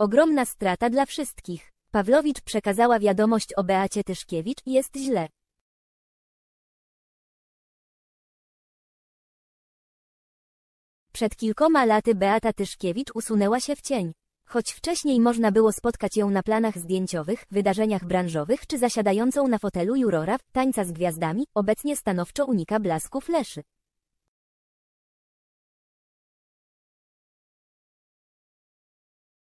Ogromna strata dla wszystkich. Pawlowicz przekazała wiadomość o Beacie Tyszkiewicz, jest źle. Przed kilkoma laty Beata Tyszkiewicz usunęła się w cień. Choć wcześniej można było spotkać ją na planach zdjęciowych, wydarzeniach branżowych czy zasiadającą na fotelu jurora, tańca z gwiazdami, obecnie stanowczo unika blasku fleszy.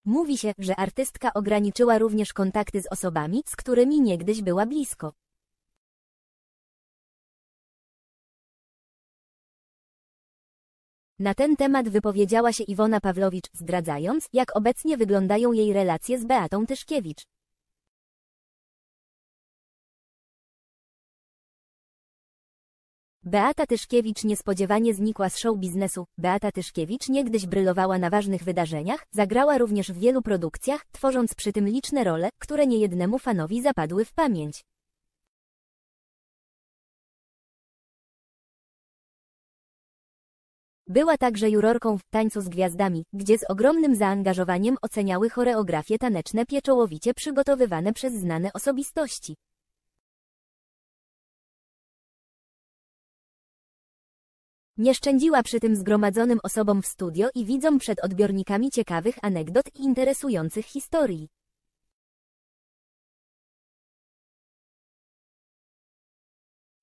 Mówi się, że artystka ograniczyła również kontakty z osobami, z którymi niegdyś była blisko. Na ten temat wypowiedziała się Iwona Pawlowicz, zdradzając, jak obecnie wyglądają jej relacje z Beatą Tyszkiewicz. Beata Tyszkiewicz niespodziewanie znikła z show biznesu. Beata Tyszkiewicz niegdyś brylowała na ważnych wydarzeniach, zagrała również w wielu produkcjach, tworząc przy tym liczne role, które niejednemu fanowi zapadły w pamięć. Była także jurorką w Tańcu z Gwiazdami, gdzie z ogromnym zaangażowaniem oceniały choreografie taneczne pieczołowicie przygotowywane przez znane osobistości. Nie szczędziła przy tym zgromadzonym osobom w studio i widzom przed odbiornikami ciekawych anegdot i interesujących historii.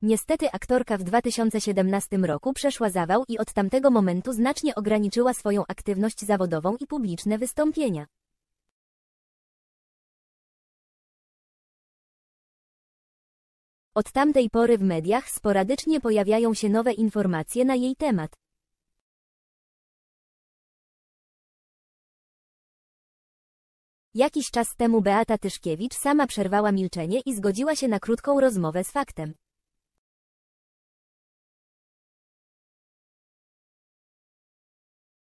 Niestety aktorka w 2017 roku przeszła zawał i od tamtego momentu znacznie ograniczyła swoją aktywność zawodową i publiczne wystąpienia. Od tamtej pory w mediach sporadycznie pojawiają się nowe informacje na jej temat. Jakiś czas temu Beata Tyszkiewicz sama przerwała milczenie i zgodziła się na krótką rozmowę z faktem.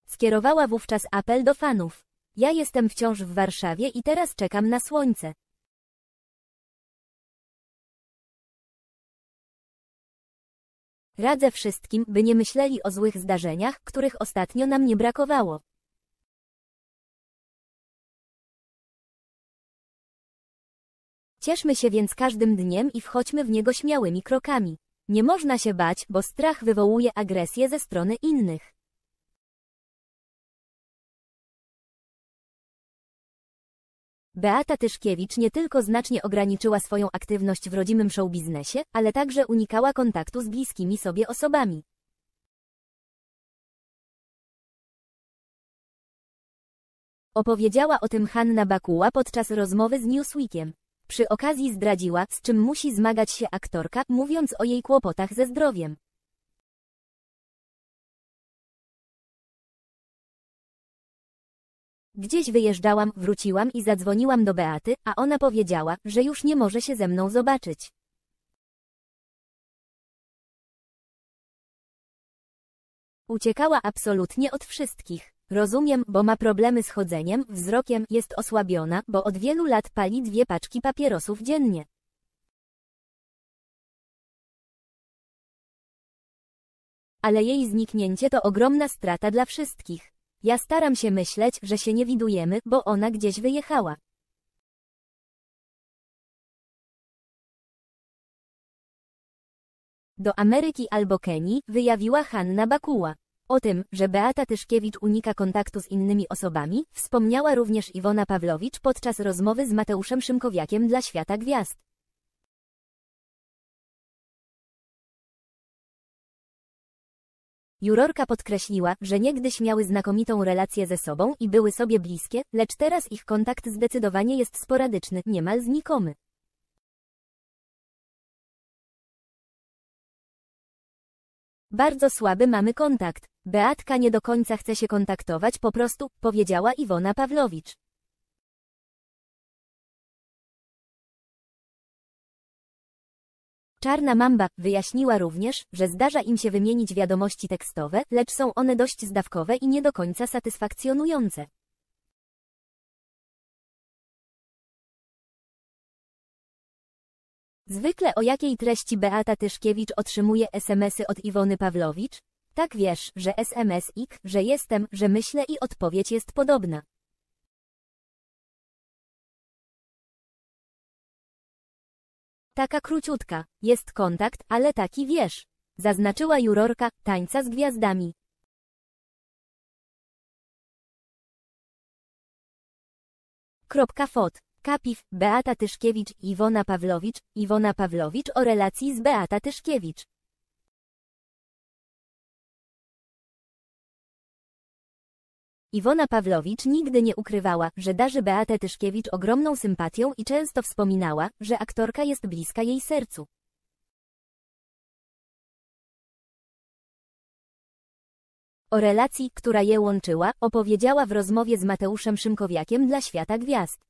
Skierowała wówczas apel do fanów. Ja jestem wciąż w Warszawie i teraz czekam na słońce. Radzę wszystkim, by nie myśleli o złych zdarzeniach, których ostatnio nam nie brakowało. Cieszmy się więc każdym dniem i wchodźmy w niego śmiałymi krokami. Nie można się bać, bo strach wywołuje agresję ze strony innych. Beata Tyszkiewicz nie tylko znacznie ograniczyła swoją aktywność w rodzimym showbiznesie, ale także unikała kontaktu z bliskimi sobie osobami. Opowiedziała o tym Hanna Bakuła podczas rozmowy z Newsweekiem. Przy okazji zdradziła, z czym musi zmagać się aktorka, mówiąc o jej kłopotach ze zdrowiem. Gdzieś wyjeżdżałam, wróciłam i zadzwoniłam do Beaty, a ona powiedziała, że już nie może się ze mną zobaczyć. Uciekała absolutnie od wszystkich. Rozumiem, bo ma problemy z chodzeniem, wzrokiem, jest osłabiona, bo od wielu lat pali dwie paczki papierosów dziennie. Ale jej zniknięcie to ogromna strata dla wszystkich. Ja staram się myśleć, że się nie widujemy, bo ona gdzieś wyjechała. Do Ameryki albo Kenii wyjawiła Hanna Bakuła. O tym, że Beata Tyszkiewicz unika kontaktu z innymi osobami, wspomniała również Iwona Pawlowicz podczas rozmowy z Mateuszem Szymkowiakiem dla Świata Gwiazd. Jurorka podkreśliła, że niegdyś miały znakomitą relację ze sobą i były sobie bliskie, lecz teraz ich kontakt zdecydowanie jest sporadyczny, niemal znikomy. Bardzo słaby mamy kontakt. Beatka nie do końca chce się kontaktować po prostu, powiedziała Iwona Pawlowicz. Czarna mamba wyjaśniła również, że zdarza im się wymienić wiadomości tekstowe, lecz są one dość zdawkowe i nie do końca satysfakcjonujące. Zwykle o jakiej treści Beata Tyszkiewicz otrzymuje SMSy od Iwony Pawlowicz? Tak wiesz, że SMS ik, że jestem, że myślę i odpowiedź jest podobna. Taka króciutka, jest kontakt, ale taki wiesz. Zaznaczyła jurorka, tańca z gwiazdami. Kropka fot. Kapiw, Beata Tyszkiewicz, Iwona Pawlowicz, Iwona Pawlowicz o relacji z Beata Tyszkiewicz. Iwona Pawlowicz nigdy nie ukrywała, że darzy Beatę Tyszkiewicz ogromną sympatią i często wspominała, że aktorka jest bliska jej sercu. O relacji, która je łączyła, opowiedziała w rozmowie z Mateuszem Szymkowiakiem dla Świata Gwiazd.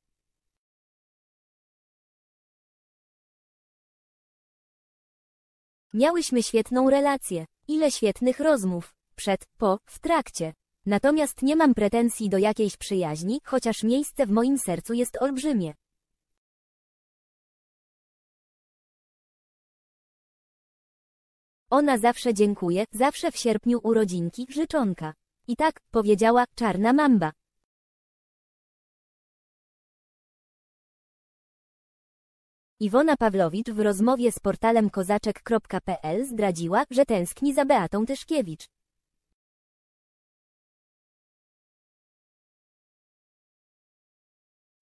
Miałyśmy świetną relację. Ile świetnych rozmów. Przed, po, w trakcie. Natomiast nie mam pretensji do jakiejś przyjaźni, chociaż miejsce w moim sercu jest olbrzymie. Ona zawsze dziękuje, zawsze w sierpniu urodzinki, życzonka. I tak, powiedziała, czarna mamba. Iwona Pawlowicz w rozmowie z portalem kozaczek.pl zdradziła, że tęskni za Beatą Tyszkiewicz.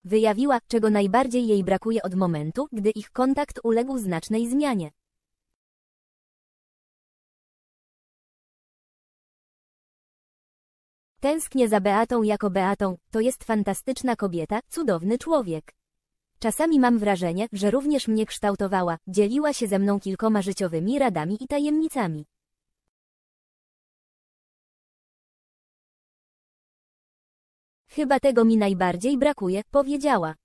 Wyjawiła, czego najbardziej jej brakuje od momentu, gdy ich kontakt uległ znacznej zmianie. Tęsknię za Beatą jako Beatą, to jest fantastyczna kobieta, cudowny człowiek. Czasami mam wrażenie, że również mnie kształtowała, dzieliła się ze mną kilkoma życiowymi radami i tajemnicami. Chyba tego mi najbardziej brakuje, powiedziała.